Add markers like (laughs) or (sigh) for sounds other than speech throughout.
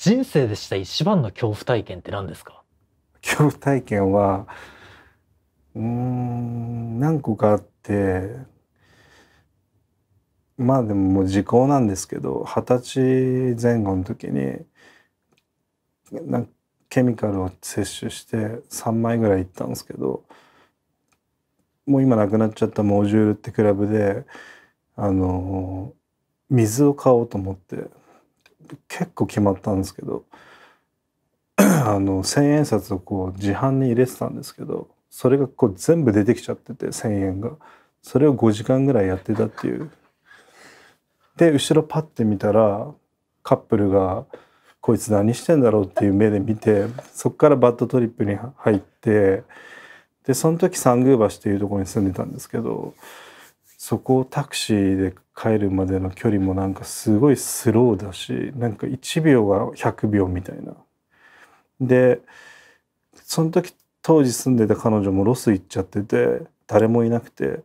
人生でした一番の恐怖体験って何ですか恐怖体験はうん何個かあってまあでももう時効なんですけど二十歳前後の時になんケミカルを摂取して3枚ぐらい行ったんですけどもう今なくなっちゃったモジュールってクラブであの水を買おうと思って結構決まったんですけど (clears throat) あの千円札をこう自販に入れてたんですけどそれがこう全部出てきちゃってて千円がそれを5時間ぐらいやってたっていう。で後ろパッて見たらカップルが「こいつ何してんだろう?」っていう目で見てそっからバッドトリップに入ってでその時三宮橋っていうところに住んでたんですけどそこをタクシーで帰るまでの距離もなんかすごいスローだしなんか1秒が100秒みたいな。でその時当時住んでた彼女もロス行っちゃってて誰もいなくて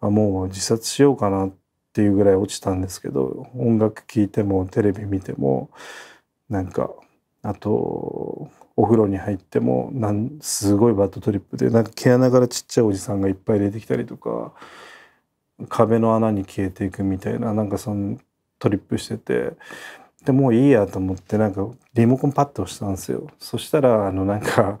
あもう自殺しようかなっていうぐらい落ちたんですけど音楽聴いてもテレビ見てもなんかあとお風呂に入ってもなんすごいバッドトリップでなんか毛穴からちっちゃいおじさんがいっぱい出てきたりとか壁の穴に消えていくみたいななんかそのトリップしててでもういいやと思ってなんかリモコンパッと押したんですよそしたらあのなんか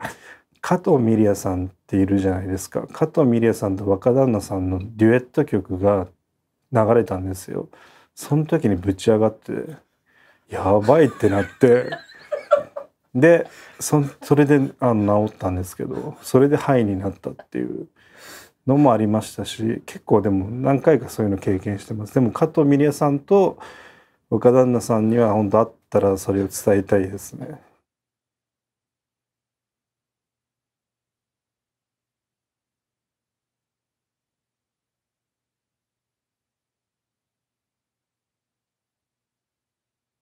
加藤ミリヤさんっているじゃないですか加藤ミリヤさんと若旦那さんのデュエット曲が流れたんですよその時にぶち上がってやばいってなって (laughs) でそれであの治ったんですけどそれで「はい」になったっていう。のもありましたし結構でも何回かそういうの経験してますでも加藤ミリヤさんと岡旦那さんには本当あったらそれを伝えたいですね